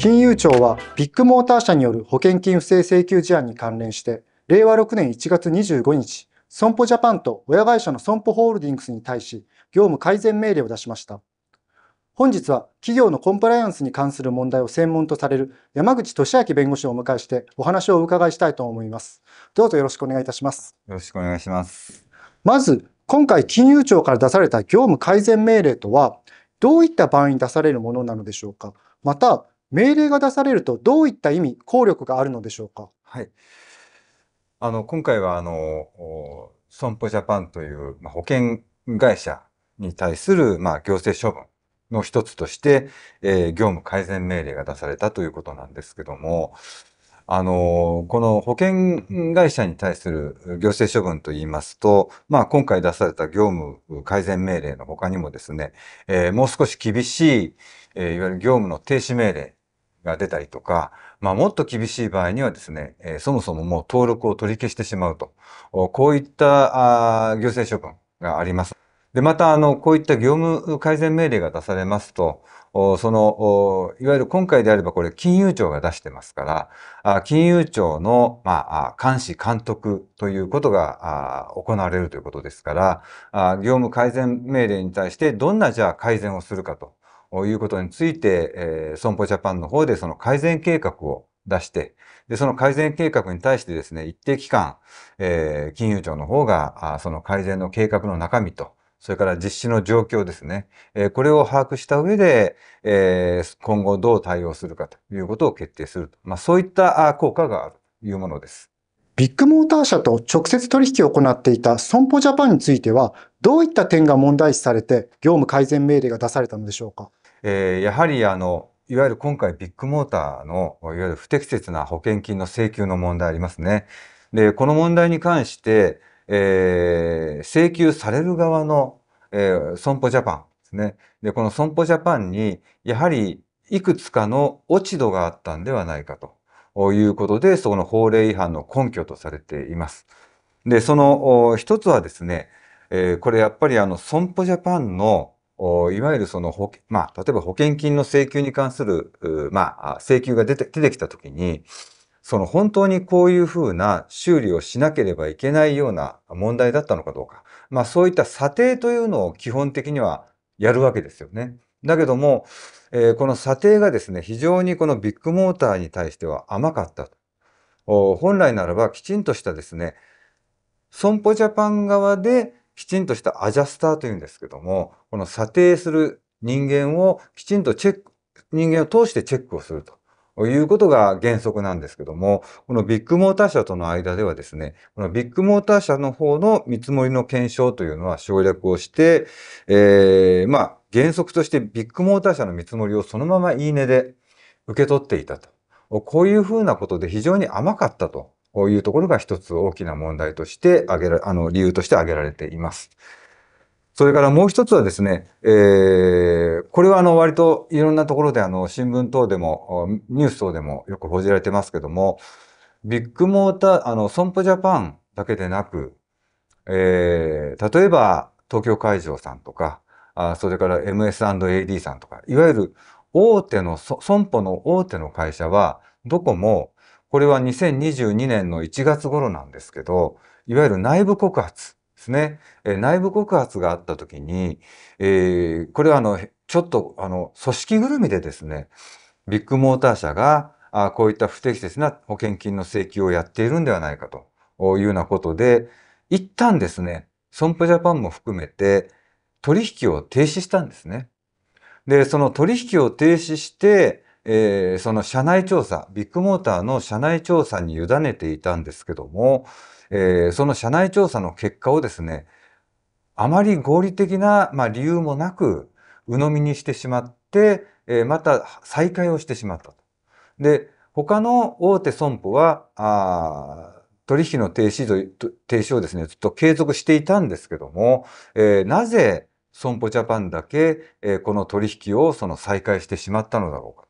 金融庁はビッグモーター社による保険金不正請求事案に関連して、令和6年1月25日、損保ジャパンと親会社の損保ホールディングスに対し、業務改善命令を出しました。本日は企業のコンプライアンスに関する問題を専門とされる山口俊明弁護士をお迎えしてお話をお伺いしたいと思います。どうぞよろしくお願いいたします。よろしくお願いします。まず、今回金融庁から出された業務改善命令とは、どういった場合に出されるものなのでしょうかまた、命令が出されるとどういった意味、効力があるのでしょうか。はい。あの、今回はあの、損保ジャパンという保険会社に対する、まあ、行政処分の一つとして、えー、業務改善命令が出されたということなんですけども、あの、この保険会社に対する行政処分といいますと、まあ今回出された業務改善命令の他にもですね、えー、もう少し厳しい、えー、いわゆる業務の停止命令が出たりとか、まあ、もっと厳しい場合にはですね、えそもそももう登録を取り消してしまうと、こういったあ行政処分があります。で、また、あの、こういった業務改善命令が出されますと、その、いわゆる今回であればこれ金融庁が出してますから、金融庁の、まあ、監視監督ということが行われるということですから、業務改善命令に対してどんなじゃあ改善をするかということについて、えー、損保ジャパンの方でその改善計画を出して、で、その改善計画に対してですね、一定期間、えー、金融庁の方が、あその改善の計画の中身と、それから実施の状況ですね、えー、これを把握した上で、えー、今後どう対応するかということを決定すると。まあ、そういった効果があるというものです。ビッグモーター社と直接取引を行っていた損保ジャパンについては、どういった点が問題視されて、業務改善命令が出されたのでしょうかえー、やはりあのいわゆる今回ビッグモーターのいわゆる不適切な保険金の請求の問題ありますね。でこの問題に関して、えー、請求される側の、えー、損保ジャパンですね。でこの損保ジャパンにやはりいくつかの落ち度があったんではないかということでその法令違反の根拠とされています。でその一つはですね、えー、これやっぱりあの損保ジャパンのいわゆるその保、まあ、例えば保険金の請求に関する、まあ、請求が出て出てきたときに、その本当にこういうふうな修理をしなければいけないような問題だったのかどうか。まあそういった査定というのを基本的にはやるわけですよね。だけども、えー、この査定がですね、非常にこのビッグモーターに対しては甘かった本来ならばきちんとしたですね、損保ジャパン側できちんとしたアジャスターというんですけども、この査定する人間をきちんとチェック、人間を通してチェックをするということが原則なんですけども、このビッグモーター社との間ではですね、このビッグモーター社の方の見積もりの検証というのは省略をして、えー、まあ、原則としてビッグモーター社の見積もりをそのままいいねで受け取っていたと。こういうふうなことで非常に甘かったとこういうところが一つ大きな問題として挙げら、あの、理由として挙げられています。それからもう一つはですね、えー、これはあの割といろんなところであの新聞等でもニュース等でもよく報じられてますけども、ビッグモーター、あの、損保ジャパンだけでなく、えー、例えば東京海上さんとか、あそれから MS&AD さんとか、いわゆる大手の、損保の大手の会社は、どこもこれは2022年の1月頃なんですけど、いわゆる内部告発ですね。え内部告発があった時に、えー、これはあの、ちょっとあの、組織ぐるみでですね、ビッグモーター社が、あこういった不適切な保険金の請求をやっているんではないかというようなことで、一旦ですね、損保ジャパンも含めて取引を停止したんですね。で、その取引を停止して、えー、その社内調査、ビッグモーターの社内調査に委ねていたんですけども、えー、その社内調査の結果をですね、あまり合理的な、まあ、理由もなく、鵜呑みにしてしまって、えー、また再開をしてしまったと。で、他の大手損保は、あ取引の停止と停止をですね、ずっと継続していたんですけども、えー、なぜ損保ジャパンだけ、えー、この取引をその再開してしまったのだろうか。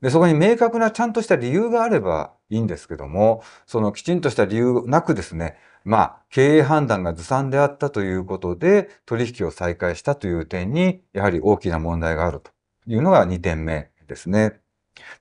で、そこに明確なちゃんとした理由があればいいんですけども、そのきちんとした理由なくですね、まあ、経営判断がずさんであったということで、取引を再開したという点に、やはり大きな問題があるというのが2点目ですね。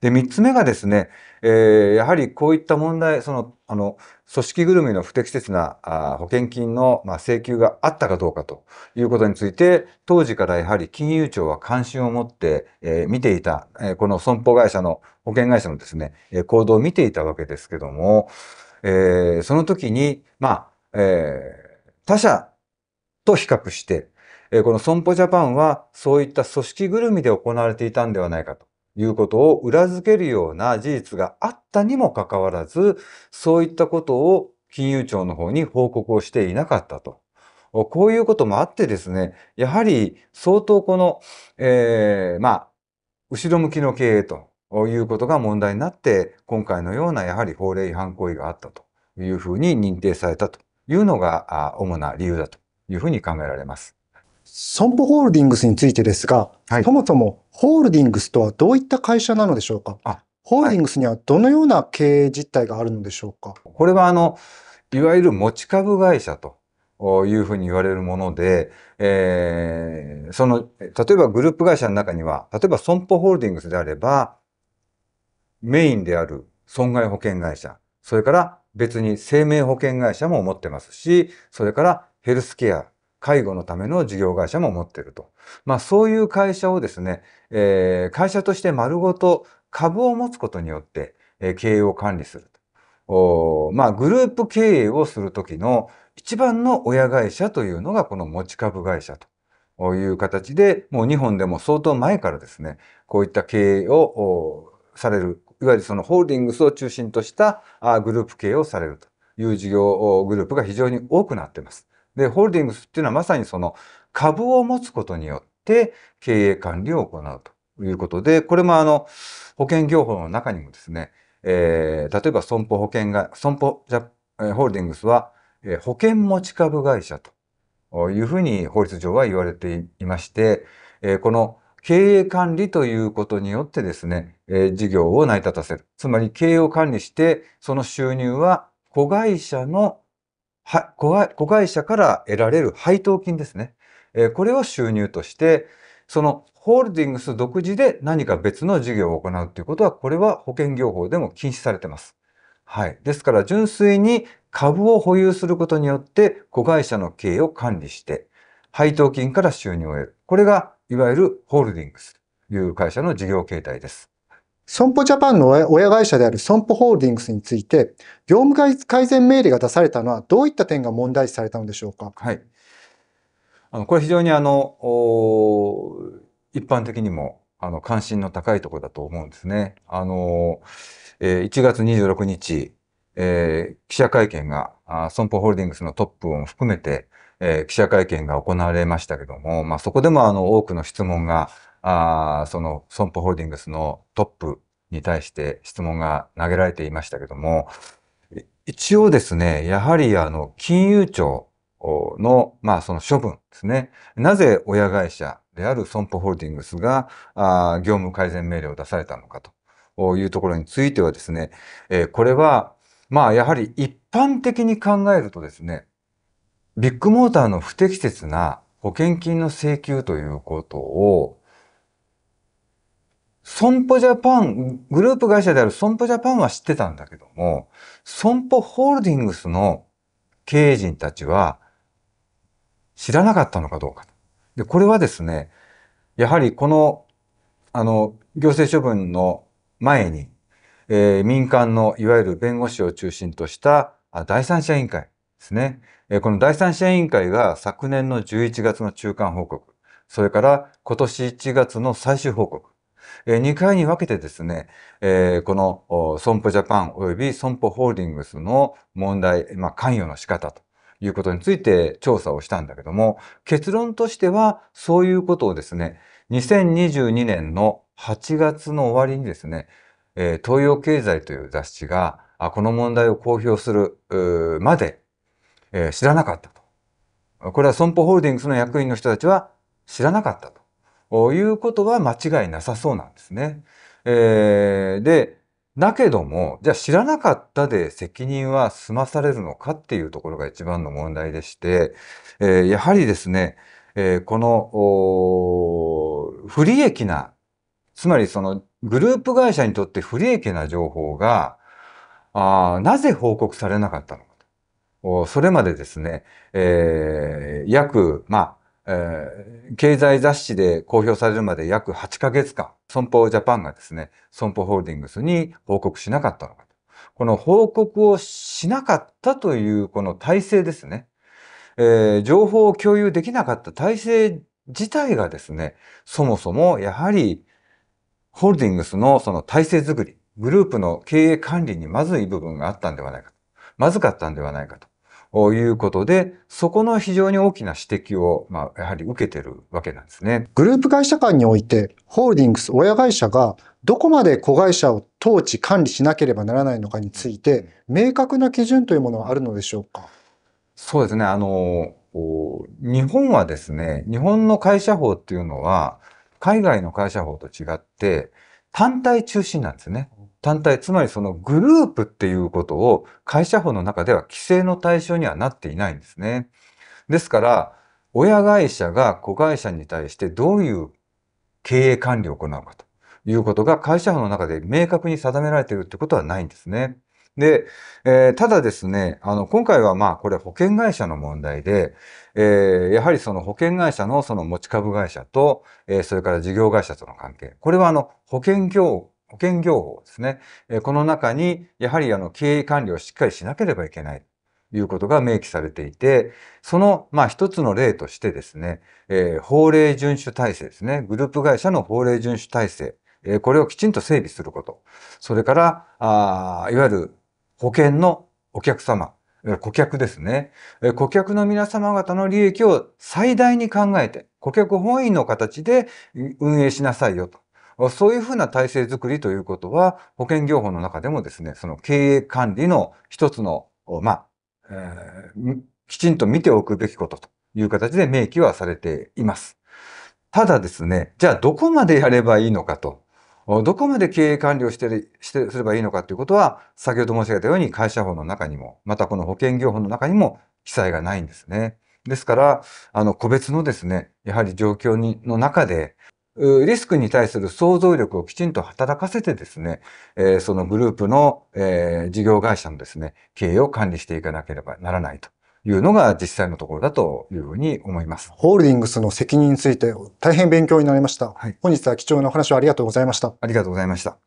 で、3つ目がですね、えー、やはりこういった問題、そのあの、組織ぐるみの不適切な保険金の請求があったかどうかということについて、当時からやはり金融庁は関心を持って、え見ていた、えこの損保会社の、保険会社のですね、行動を見ていたわけですけども、えー、その時に、まあ、えー、他社と比較して、えこの損保ジャパンはそういった組織ぐるみで行われていたんではないかと。いうことを裏付けるような事実があったにもかかわらず、そういったことを金融庁の方に報告をしていなかったと。こういうこともあってですね、やはり相当この、ええー、まあ、後ろ向きの経営ということが問題になって、今回のようなやはり法令違反行為があったというふうに認定されたというのが主な理由だというふうに考えられます。損保ホールディングスについてですが、はい、そもそもホールディングスとはどういった会社なのでしょうかホールディングスにはどのような経営実態があるのでしょうか、これはあの、いわゆる持ち株会社というふうに言われるもので、えー、その、例えばグループ会社の中には、例えば損保ホールディングスであれば、メインである損害保険会社、それから別に生命保険会社も持ってますし、それからヘルスケア介護のための事業会社も持っていると。まあそういう会社をですね、えー、会社として丸ごと株を持つことによって、えー、経営を管理すると。おまあグループ経営をするときの一番の親会社というのがこの持ち株会社という形で、もう日本でも相当前からですね、こういった経営をされる、いわゆるそのホールディングスを中心としたグループ経営をされるという事業グループが非常に多くなっています。で、ホールディングスっていうのはまさにその株を持つことによって経営管理を行うということで、これもあの、保険業法の中にもですね、えー、例えば損保保険が、損保ジャ、えー、ホールディングスは、えー、保険持ち株会社というふうに法律上は言われていまして、えー、この経営管理ということによってですね、えー、事業を成り立たせる。つまり経営を管理して、その収入は子会社のは子会社から得られる配当金ですね。えこれを収入として、そのホールディングス独自で何か別の事業を行うということは、これは保険業法でも禁止されてます。はい。ですから純粋に株を保有することによって子会社の経営を管理して、配当金から収入を得る。これがいわゆるホールディングスという会社の事業形態です。損保ジャパンの親会社である損保ホールディングスについて、業務改善命令が出されたのは、どういった点が問題視されたのでしょうか。はい。あの、これ非常にあの、一般的にも、あの、関心の高いところだと思うんですね。あの、えー、1月26日、えー、記者会見が、損保ホールディングスのトップを含めて、えー、記者会見が行われましたけども、まあ、そこでもあの、多くの質問が、あその損保ホールディングスのトップに対して質問が投げられていましたけども、一応ですね、やはりあの、金融庁の、まあその処分ですね。なぜ親会社である損保ホールディングスが、あ業務改善命令を出されたのかというところについてはですね、えー、これは、まあやはり一般的に考えるとですね、ビッグモーターの不適切な保険金の請求ということを、損保ジャパン、グループ会社である損保ジャパンは知ってたんだけども、損保ホールディングスの経営人たちは知らなかったのかどうか。で、これはですね、やはりこの、あの、行政処分の前に、えー、民間のいわゆる弁護士を中心とした第三者委員会ですね。えー、この第三者委員会が昨年の11月の中間報告、それから今年1月の最終報告、2回に分けてですね、この損保ジャパン及び損保ホールディングスの問題、まあ、関与の仕方ということについて調査をしたんだけども、結論としてはそういうことをですね、2022年の8月の終わりにですね、東洋経済という雑誌がこの問題を公表するまで知らなかったと。これは損保ホールディングスの役員の人たちは知らなかったと。いうことは間違いなさそうなんですね。えー、で、だけども、じゃあ知らなかったで責任は済まされるのかっていうところが一番の問題でして、えー、やはりですね、えー、この、不利益な、つまりそのグループ会社にとって不利益な情報が、あなぜ報告されなかったのかと。それまでですね、えー、約、まあ、えー、経済雑誌で公表されるまで約8ヶ月間、損保ジャパンがですね、損保ホールディングスに報告しなかったのかと。この報告をしなかったというこの体制ですね。えー、情報を共有できなかった体制自体がですね、そもそもやはりホールディングスのその体制づくり、グループの経営管理にまずい部分があったんではないかと。まずかったんではないかと。いうことで、そこの非常に大きな指摘を、まあ、やはり受けてるわけなんですね。グループ会社間において、ホールディングス親会社がどこまで子会社を統治管理しなければならないのかについて、明確な基準というものはあるのでしょうかそうですね。あの、日本はですね、日本の会社法っていうのは、海外の会社法と違って、単体中心なんですね。単体、つまりそのグループっていうことを会社法の中では規制の対象にはなっていないんですね。ですから、親会社が子会社に対してどういう経営管理を行うかということが会社法の中で明確に定められているってことはないんですね。で、えー、ただですね、あの、今回はまあこれ保険会社の問題で、えー、やはりその保険会社のその持ち株会社と、えー、それから事業会社との関係。これはあの、保険業保険業法ですね。この中に、やはりあの経営管理をしっかりしなければいけないということが明記されていて、その、まあ一つの例としてですね、えー、法令遵守体制ですね。グループ会社の法令遵守体制。えー、これをきちんと整備すること。それから、あいわゆる保険のお客様、顧客ですね。顧客の皆様方の利益を最大に考えて、顧客本位の形で運営しなさいよと。そういうふうな体制づくりということは、保険業法の中でもですね、その経営管理の一つの、まあ、えー、きちんと見ておくべきことという形で明記はされています。ただですね、じゃあどこまでやればいいのかと、どこまで経営管理をしてしてすればいいのかということは、先ほど申し上げたように会社法の中にも、またこの保険業法の中にも記載がないんですね。ですから、あの、個別のですね、やはり状況にの中で、リスクに対する想像力をきちんと働かせてですね、えそのグループの、え事業会社のですね、経営を管理していかなければならないと。いうのが実際のところだというふうに思います。ホールディングスの責任について大変勉強になりました。はい、本日は貴重なお話をありがとうございました。ありがとうございました。